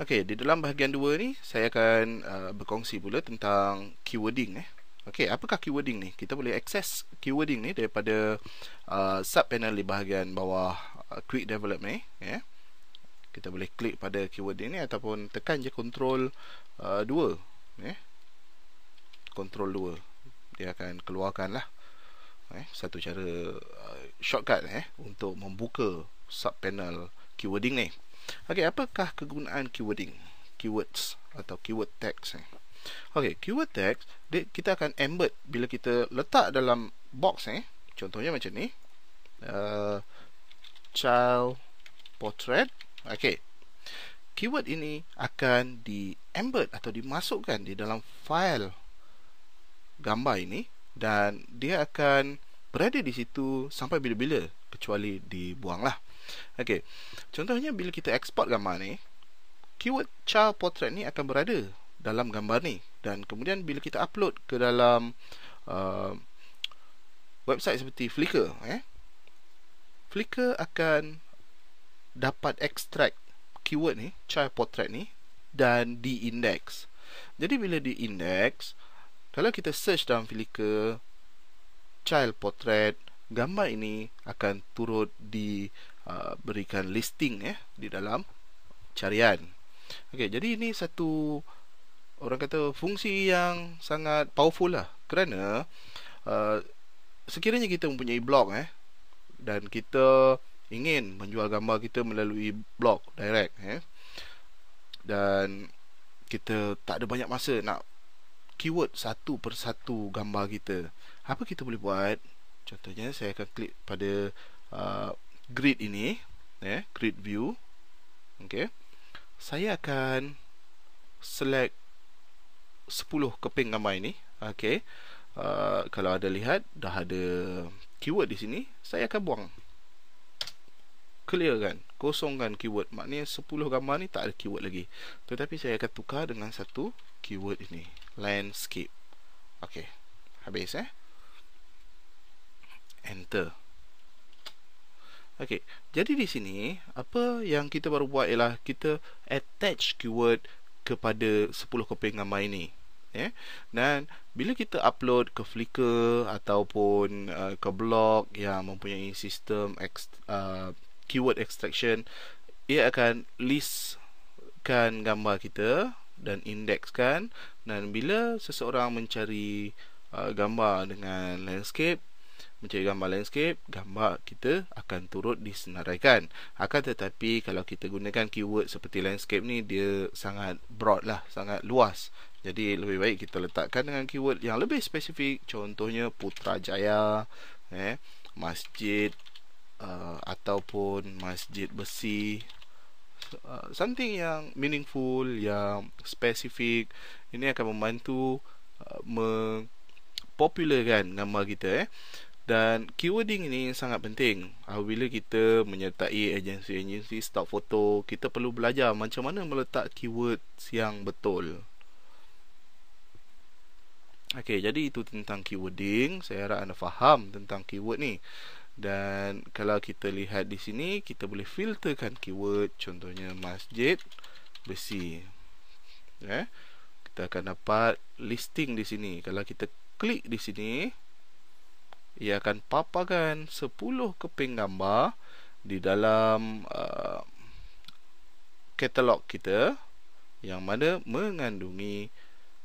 Okey, di dalam bahagian dua ni saya akan uh, berkongsi pula tentang keywording eh. Okey, apakah keywording ni? Kita boleh access keywording ni daripada uh, sub panel di bahagian bawah uh, quick development ni, eh. Ya. Kita boleh klik pada keyword ni ataupun tekan je control uh, 2, eh. Ya. Control 2. Dia akan keluarkanlah. Eh, ya. satu cara uh, shortcut eh untuk membuka sub panel keywording ni. Okey, apakah kegunaan keywording? Keywords atau keyword tags ni. Eh? Okey, keyword tags dia, kita akan embed bila kita letak dalam box Eh? Contohnya macam ni. Uh, child portrait. Okey. Keyword ini akan di embed atau dimasukkan di dalam file gambar ini dan dia akan berada di situ sampai bila-bila kecuali dibuang lah. Okay. Contohnya bila kita export gambar ni, keyword child portrait ni akan berada dalam gambar ni dan kemudian bila kita upload ke dalam uh, website seperti Flickr, eh, Flickr akan dapat extract keyword ni child portrait ni dan diindex. Jadi bila diindex, kalau kita search dalam Flickr child portrait gambar ini akan turut diberikan uh, listing ya di dalam carian. Okey, jadi ini satu orang kata fungsi yang sangat powerful lah kerana uh, sekiranya kita mempunyai blog eh dan kita ingin menjual gambar kita melalui blog direct eh dan kita tak ada banyak masa nak keyword satu persatu gambar kita apa kita boleh buat contohnya saya akan klik pada uh, grid ini eh grid view okay? saya akan select 10 keping gambar ini okay? uh, kalau ada lihat dah ada keyword di sini saya akan buang clear kan kosongkan keyword maknanya 10 gambar ni tak ada keyword lagi tetapi saya akan tukar dengan satu keyword ini landscape ok habis eh enter ok jadi di sini apa yang kita baru buat ialah kita attach keyword kepada 10 keping gambar ini Yeah. Dan bila kita upload ke Flickr ataupun uh, ke blog yang mempunyai sistem ext uh, keyword extraction Ia akan listkan gambar kita dan indekskan dan bila seseorang mencari uh, gambar dengan landscape mencari gambar landscape gambar kita akan turut disenaraikan akan tetapi kalau kita gunakan keyword seperti landscape ni dia sangat broad lah sangat luas jadi lebih baik kita letakkan dengan keyword yang lebih spesifik contohnya putrajaya eh masjid uh, ataupun masjid besi Uh, something yang meaningful yang specific ini akan membantu uh, mempopularkan nama kita eh dan keywording ini sangat penting apabila kita menyertai agensi-agensi stock photo kita perlu belajar macam mana meletak keyword yang betul Okey, jadi itu tentang keywording. Saya harap anda faham tentang keyword ni. Dan kalau kita lihat di sini kita boleh filterkan keyword contohnya masjid besi. Eh. Kita akan dapat listing di sini. Kalau kita klik di sini ia akan paparkan 10 keping gambar di dalam uh, katalog kita yang mana mengandungi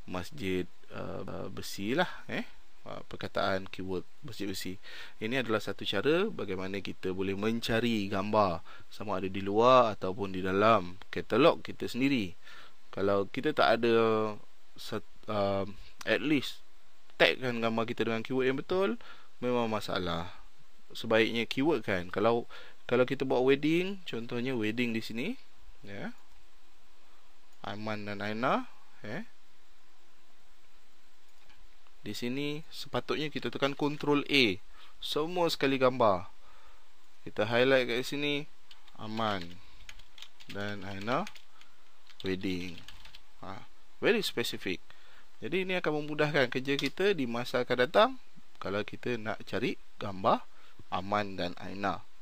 masjid uh, besi lah eh Ah, perkataan keyword masjid besi. Ini adalah satu cara bagaimana kita boleh mencari gambar sama ada di luar ataupun di dalam katalog kita sendiri. Kalau kita tak ada uh, at least tagkan gambar kita dengan keyword yang betul, memang masalah. Sebaiknya keyword kan. Kalau kalau kita buat wedding, contohnya wedding di sini, ya. Yeah. Aiman dan Aina, eh. Ya. Yeah. Di sini sepatutnya kita tekan Ctrl A Semua sekali gambar Kita highlight kat sini Aman Dan Aina Wedding ha, Very specific Jadi ini akan memudahkan kerja kita di masa akan datang Kalau kita nak cari gambar Aman dan Aina